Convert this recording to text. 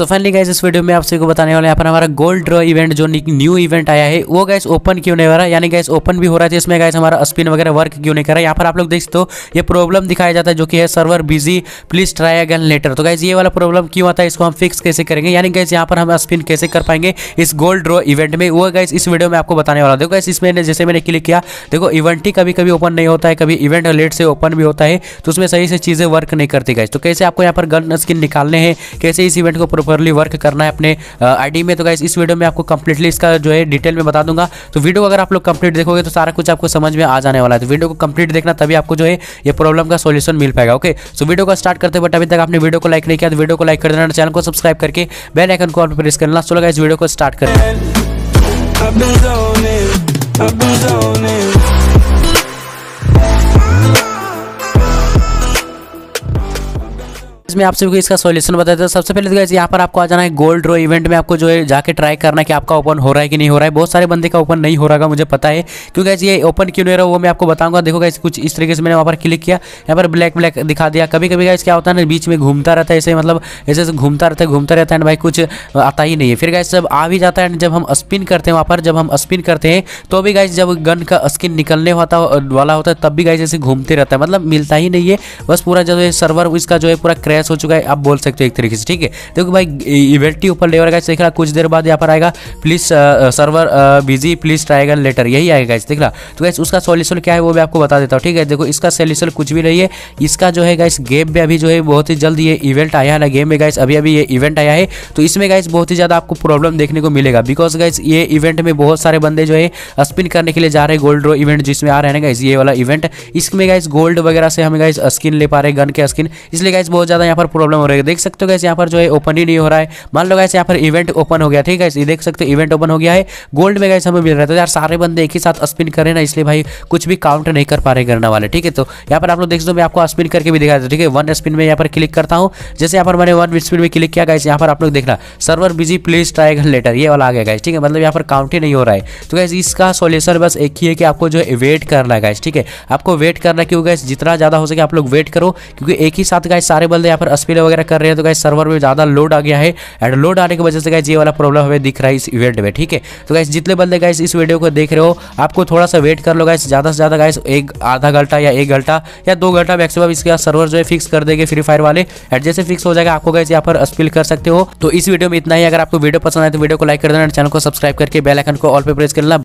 तो finally guys इस video में आप सभी को बताने वाले यहाँ पर हमारा गोल्ड ड्रॉ इवेंट जो न्यू इवेंट आया है वो गैस ओपन क्यों नहीं हो रहा यानी गैस ओपन भी हो रहा है इसमें गैस हमारा स्पिन वगैरह वर्क क्यों नहीं कर रहा है यहाँ पर आप लोग देख सकते हो ये प्रॉब्लम दिखाया जाता है जो कि है server busy please try again later तो गाइस ये वाला प्रॉब्लम क्यों आता है इसको हम फिक्स कैसे करेंगे यानी गाइस यहाँ पर हम स्पिन कैसे कर पाएंगे इस गोल्ड ड्रॉ इवेंट में वो गाइस इस वीडियो में आपको बताने वाला देखो गैस इसमें जैसे मैंने क्लिक किया देखो इवेंट ही कभी कभी ओपन नहीं होता है कभी इवेंट लेट से ओपन भी होता है तो उसमें सही से चीज़ें वर्क नहीं करती गाइस तो कैसे आपको यहाँ पर गन स्किन निकालने हैं कैसे इस इवेंट को प्रॉपरली वर्क करना है अपने आईडी में तो गाइस इस वीडियो में आपको कंप्लीटली इसका जो है डिटेल में बता दूंगा तो वीडियो अगर आप लोग कंप्लीट देखोगे तो सारा कुछ आपको समझ में आ जाने वाला है तो वीडियो को कंप्लीट देखना तभी आपको जो है ये प्रॉब्लम का सोल्यूशन मिल पाएगा ओके सो वीडियो को स्टार्ट करते बट अभी तक आपने वीडियो को लाइक नहीं किया तो वीडियो को लाइक कर देना चैनल को सब्सक्राइब करके बेल आइकन को आप प्रेस करना सो लगा इस वीडियो को स्टार्ट करना इसमें आप सभी को इसका सोल्यूशन बताया था सबसे पहले तो यहाँ पर आपको आ जाना है गोल्ड रो इवेंट में आपको जो है जाके ट्राई करना कि आपका ओपन हो रहा है कि नहीं हो रहा है बहुत सारे बंदे का ओपन नहीं हो रहा है मुझे पता है क्योंकि गाइज ये ओपन क्यों नहीं रहा वो मैं आपको बताऊंगा देखो कैसे कुछ इस तरीके से मैंने वहाँ पर क्लिक किया यहाँ पर ब्लैक ब्लैक दिखा दिया कभी कभी गाइज क्या होता है ना बीच में घूमता रहता है ऐसे मतलब ऐसे घूमता रहता है घूमता रहता है भाई कुछ आता ही नहीं है फिर गाइज जब आ भी जाता है जब हम स्पिन करते हैं वहाँ पर जब हम स्पिन करते हैं तो भी गाइस जब गन का स्किन निकलने होता वाला होता है तब भी गाइज ऐसे घूमते रहता है मतलब मिलता ही नहीं है बस पूरा जो है सर्वर इसका जो है पूरा क्रैश क्रैश हो चुका है आप बोल सकते हो एक तरीके से ठीक है देखो भाई इवेंट ही ऊपर लेवर गाइस देख रहा कुछ देर बाद यहाँ पर आएगा please server busy please try again later यही आएगा गाइस देख रहा तो गाइस उसका सोल्यूशन क्या है वो भी आपको बता देता हूँ ठीक है देखो इसका सोल्यूशन कुछ भी नहीं है इसका जो है गाइस गेम में अभी जो है बहुत ही जल्द ये इवेंट आया है ना गेम में गाइस अभी अभी ये इवेंट आया है तो इसमें गाइस बहुत ही ज़्यादा आपको प्रॉब्लम देखने को मिलेगा बिकॉज गाइस ये इवेंट में बहुत सारे बंदे जो है स्पिन करने के लिए जा रहे हैं गोल्ड रो इवेंट जिसमें आ रहे हैं गाइस ये वाला इवेंट इसमें गाइस गोल्ड वगैरह से हम गाइस स्किन ले पा रहे हैं गन के स्किन इसलिए गाइस बहुत ज़्यादा यहाँ पर प्रॉब्लम हो रही है देख सकते हो गैस यहाँ पर जो है ओपन ही नहीं हो रहा है मान लो गैस यहाँ पर इवेंट ओपन हो गया ठीक है देख सकते हो इवेंट ओपन हो गया है गोल्ड में गैस हमें मिल रहा है तो यार सारे बंदे एक ही साथ स्पिन करें ना इसलिए भाई कुछ भी काउंट नहीं कर पा रहे करने वाले ठीक है तो यहाँ पर आप लोग देख दो मैं आपको स्पिन करके भी दिखाया ठीक है वन स्पिन में यहाँ पर क्लिक करता हूँ जैसे यहाँ पर मैंने वन स्पिन में क्लिक किया गया यहाँ पर आप लोग देखना server busy please try later ये वाला आ गया गैस ठीक है मतलब यहाँ पर काउंट ही नहीं हो रहा है तो गैस इसका सोल्यूशन बस एक ही है कि आपको जो है वेट करना है गैस ठीक है आपको वेट करना क्यों गाइस जितना ज़्यादा हो सके आप लोग वेट करो क्योंकि एक ही साथ गाइस सारे बंदे पर स्पिल वगैरह कर रहे हैं तो गाइस सर्वर में ज़्यादा लोड आ गया है एंड लोड आने की वजह से गाइस ये वाला प्रॉब्लम हमें दिख रहा है इस इवेंट में ठीक है तो गाइस जितने बंदे गाइस इस वीडियो को देख रहे हो आपको थोड़ा सा वेट कर लो गाइस ज़्यादा से ज़्यादा गाइस एक आधा घंटा या एक घंटा या दो घंटा मैक्सिमम इसका सर्वर जो है फिक्स कर देंगे फ्री फायर वाले एंड जैसे फिक्स हो जाएगा आपको गाइस यहाँ पर स्पिल कर सकते हो तो इस वीडियो में इतना ही अगर आपको वीडियो पसंद आए तो वीडियो को लाइक कर देना चैनल को सब्सक्राइब करके बेलाइकन को ऑल पर प्रेस करना